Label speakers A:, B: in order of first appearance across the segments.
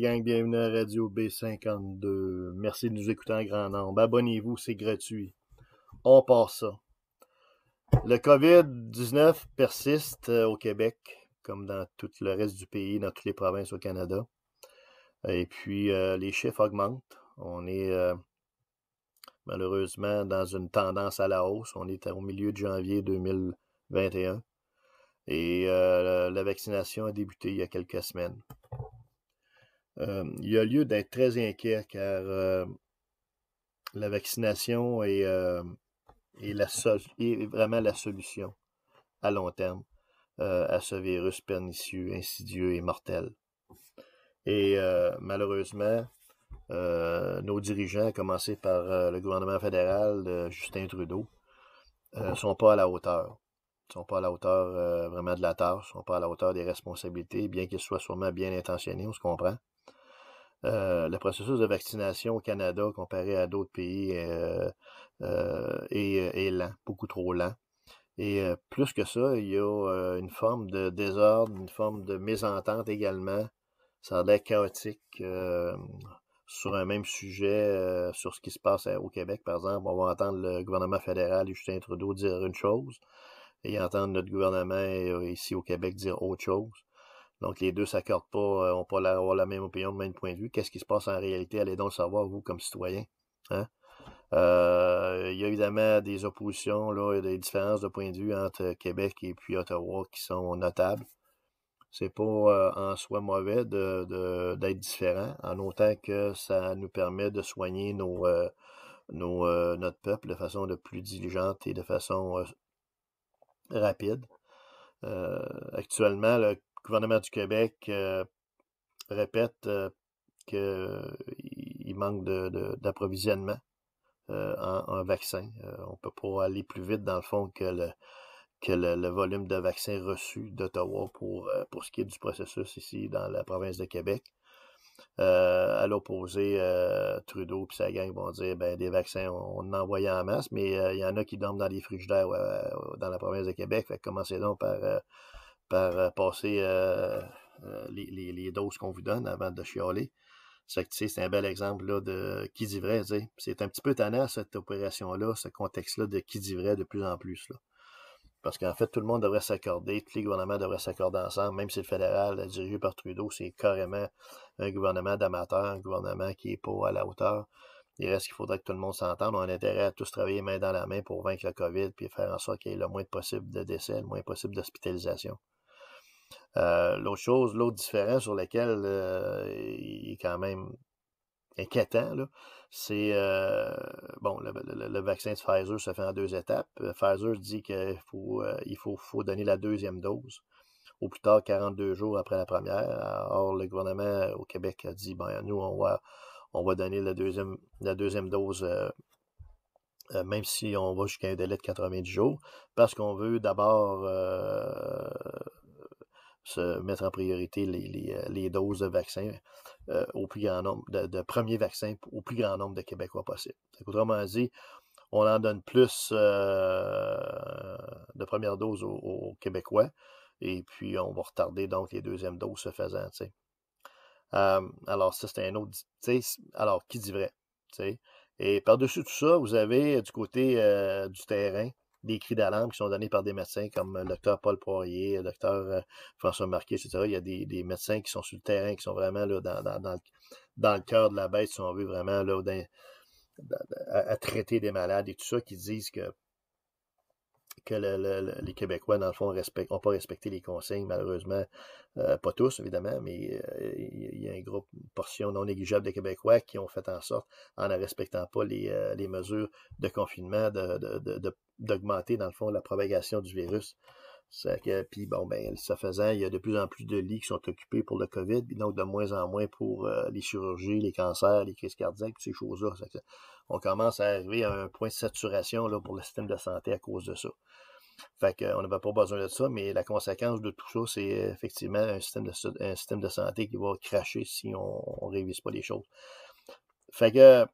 A: bienvenue à Radio B52. Merci de nous écouter en grand nombre. Abonnez-vous, c'est gratuit. On part ça. Le COVID-19 persiste euh, au Québec, comme dans tout le reste du pays, dans toutes les provinces au Canada. Et puis, euh, les chiffres augmentent. On est euh, malheureusement dans une tendance à la hausse. On est au milieu de janvier 2021. Et la vaccination a débuté il y a quelques semaines. Euh, il y a lieu d'être très inquiet car euh, la vaccination euh, est, vraiment la solution à long terme à ce virus pernicieux, insidieux et mortel. Et malheureusement, nos dirigeants, à commencer par le gouvernement fédéral de Justin Trudeau, ne sont pas à la hauteur Ils sont pas à la hauteur vraiment de la tâche, ils sont pas à la hauteur des responsabilités, bien qu'ils soient sûrement bien intentionnés, on se comprend. Euh, le processus de vaccination au Canada comparé à d'autres pays euh, euh, est, lent, beaucoup trop lent. Et plus que ça, il y a une forme de désordre, une forme de mésentente également. Ça a l'air chaotique sur un même sujet, sur ce qui se passe au Québec, par exemple, on va entendre le gouvernement fédéral Justin Trudeau dire une chose, et entendre notre gouvernement ici au Québec dire autre chose. Donc, les deux s'accordent pas, euh, ont pas la, la même opinion, le même point de vue. Qu'est-ce qui se passe en réalité? Allez donc le savoir, vous, comme citoyen. Hein? Euh, il y a évidemment des oppositions, là, des différences de point de vue entre Québec et puis Ottawa qui sont notables. C'est pas euh, en soi mauvais d'être différent, en autant que ça nous permet de soigner nos, notre peuple de façon de plus diligente et de façon rapide. actuellement, le le gouvernement du Québec euh, répète euh, qu'il manque d'approvisionnement de, euh, en, vaccins. on ne peut pas aller plus vite, dans le fond, que le, que le, volume de vaccins reçus d'Ottawa pour, pour ce qui est du processus ici dans la province de Québec. à l'opposé, Trudeau et sa gang vont dire ben des vaccins, on, en envoyait en masse, mais il y en a qui dorment dans les frigidaires dans la province de Québec. Fait donc par euh, passer euh, euh, les, doses qu'on vous donne avant de chialer. C'est un bel exemple de qui dit vrai. C'est un petit peu tannant cette opération-là, ce contexte-là de qui dit vrai de plus en plus. Parce qu'en fait, tout le monde devrait s'accorder, tous les gouvernements devraient s'accorder ensemble, même si le fédéral, dirigé par Trudeau, c'est carrément un gouvernement d'amateurs, un gouvernement qui n'est pas à la hauteur. Il reste qu'il faudrait que tout le monde s'entende. On a intérêt à tous travailler main dans la main pour vaincre la COVID et faire en sorte qu'il y ait le moins possible de décès, le moins possible d'hospitalisation. Euh, l'autre chose, l'autre différent sur lequel euh, il est quand même inquiétant, c'est euh, bon, le, vaccin de Pfizer se fait en deux étapes. Pfizer dit qu'il faut, il faut, faut, donner la deuxième dose au plus tard 42 jours après la première. Or, le gouvernement au Québec a dit ben, nous, on va, on va donner la deuxième, la deuxième dose même si on va jusqu'à un délai de 90 jours, parce qu'on veut d'abord se mettre en priorité les, euh, doses de vaccins euh, au plus grand nombre, de, premiers vaccins au plus grand nombre de Québécois possible. autrement dit, on en donne plus euh, de première dose aux, Québécois et puis on va retarder donc les deuxièmes doses se faisant. Hum, alors, ça, c'est un autre. Alors, qui dit vrai? Et par-dessus tout ça, vous avez du côté du terrain des cris d'alarme qui sont donnés par des médecins comme le euh, docteur Paul Poirier, le docteur euh, François Marquet, etc. Il y a des, médecins qui sont sur le terrain, qui sont vraiment là, dans, le, cœur de la bête, si on veut, vraiment à, traiter des malades et tout ça, qui disent que que les Québécois, dans le fond, n'ont pas respecté les consignes, malheureusement, euh, pas tous, évidemment, mais euh, il y a une grosse portion non négligeable de Québécois qui ont fait en sorte, en ne respectant pas les, euh, mesures de confinement, d'augmenter, dans le fond, la propagation du virus puis bon, ben, ça faisant, il y a de plus en plus de lits qui sont occupés pour le COVID, puis donc de moins en moins pour euh, les chirurgies, les cancers, les crises cardiaques, ces choses-là. On commence à arriver à un point de saturation pour le système de santé à cause de ça. Fait qu'on n'avait pas besoin de ça, mais la conséquence de tout ça, c'est effectivement un système, de, système de santé qui va cracher si on ne révise pas les choses. Fait que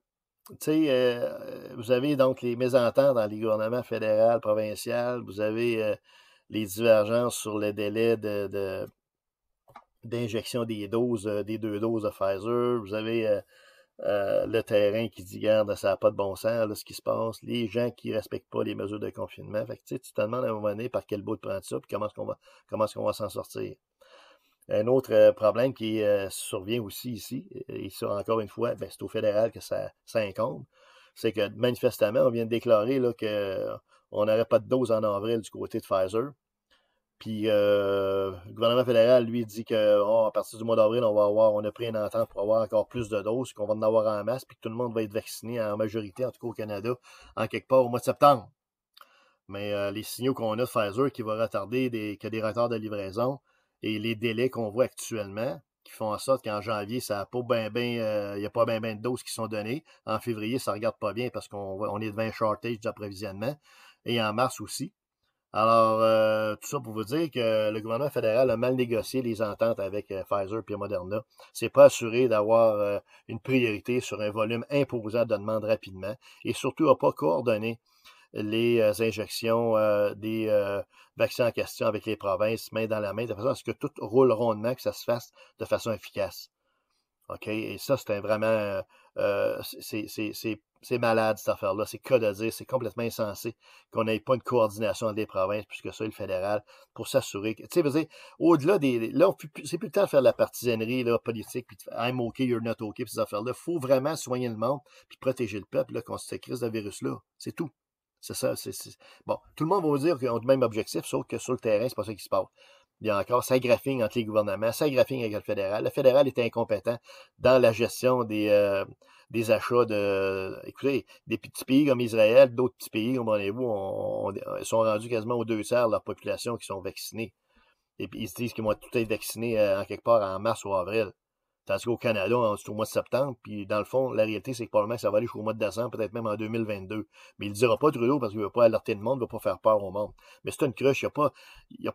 A: sais, euh, vous avez donc les mésententes dans les gouvernements fédéral, provincial, vous avez euh, les divergences sur le délai de, d'injection des doses, euh, des deux doses de Pfizer. Vous avez euh, euh, le terrain qui dit, garde, ça n'a pas de bon sens, ce qui se passe, les gens qui ne respectent pas les mesures de confinement. Fait tu te demandes à un moment donné par quel bout de prendre ça, puis comment est-ce qu'on va, comment ce qu'on va s'en sortir. Un autre problème qui survient aussi ici, et ça, encore une fois, ben, c'est au fédéral que ça, incombe, c'est que manifestement, on vient de déclarer là, que on n'aurait pas de dose en avril du côté de Pfizer. Puis euh, le gouvernement fédéral, lui, dit que oh, à partir du mois d'avril, on va avoir, on a pris un entente pour avoir encore plus de doses, qu'on va en avoir en masse, puis que tout le monde va être vacciné en majorité, en tout cas au Canada, en quelque part au mois de septembre. Mais euh, les signaux qu'on a de Pfizer qui va retarder des, que des retards de livraison et les délais qu'on voit actuellement, qui font en sorte qu'en janvier, ça pas ben il n'y a pas euh, bien de doses qui sont données. En février, ça ne regarde pas bien parce qu'on est devant un shortage d'approvisionnement et en mars aussi. Alors, euh, tout ça pour vous dire que le gouvernement fédéral a mal négocié les ententes avec euh, Pfizer et Moderna. C'est pas assuré d'avoir euh, une priorité sur un volume imposant de demande rapidement et surtout n'a pas coordonné les injections des vaccins en question avec les provinces main dans la main, de façon à ce que tout roule rondement, que ça se fasse de façon efficace. OK? Et ça, c'était vraiment. Euh, euh, c'est malade, cette affaire-là. C'est cas de dire, c'est complètement insensé qu'on n'ait pas une coordination entre les provinces, puisque ça le fédéral, pour s'assurer que. Tu sais, au-delà des. Là, c'est plus le temps de faire de la partisanerie là, politique, puis I'm OK, you're not OK, puis ces affaires-là. Il faut vraiment soigner le monde, puis protéger le peuple là, contre cette crise de virus-là. C'est tout. C'est ça. c'est, Bon, tout le monde va vous dire qu'ils ont le même objectif, sauf que sur le terrain, c'est pas ça qui se passe il y a encore ça graphique entre les gouvernements, ça graphique avec le fédéral. Le fédéral est incompétent dans la gestion des, euh, achats de, écoutez, des petits pays comme Israël, d'autres petits pays, rendez vous on, sont rendus quasiment aux deux tiers de leur population qui sont vaccinés. Et puis ils se disent qu'ils vont tout être vaccinés euh, en quelque part en mars ou avril. Tandis qu'au Canada, on au mois de septembre, puis dans le fond, la réalité, c'est que probablement ça va aller jusqu'au mois de décembre, peut-être même en 2022. Mais il ne dira pas Trudeau parce qu'il ne veut pas alerter le monde, il ne veut pas faire peur au monde. Mais c'est une crush. Il n'a pas,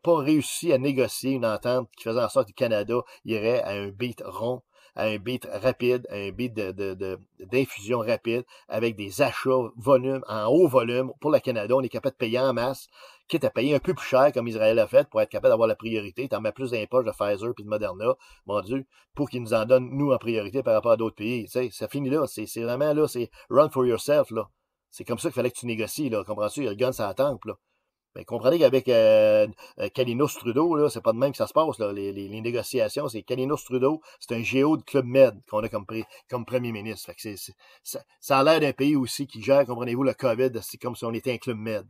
A: pas réussi à négocier une entente qui faisait en sorte que le Canada irait à un beat rond un beat rapide, un beat d'infusion de, rapide, avec des achats volume, en haut volume. Pour le Canada, on est capable de payer en masse, quitte à payer un peu plus cher, comme Israël a fait, pour être capable d'avoir la priorité. T'en mets plus dans de Pfizer puis de Moderna, mon Dieu, pour qu'ils nous en donnent, nous, en priorité par rapport à d'autres pays. Tu ça finit là. C'est vraiment là, c'est run for yourself, là. C'est comme ça qu'il fallait que tu négocies, là. Comprends-tu? Il y a le gun là. Mais ben, comprenez qu'avec euh, euh Trudeau, là, c'est pas de même que ça se passe. Les, négociations, c'est Kalinos Trudeau, c'est un géo de Club Med qu'on a comme, comme premier ministre. ça, ça, a l'air d'un pays aussi qui gère, comprenez-vous, le COVID, c'est comme si on était un Club Med.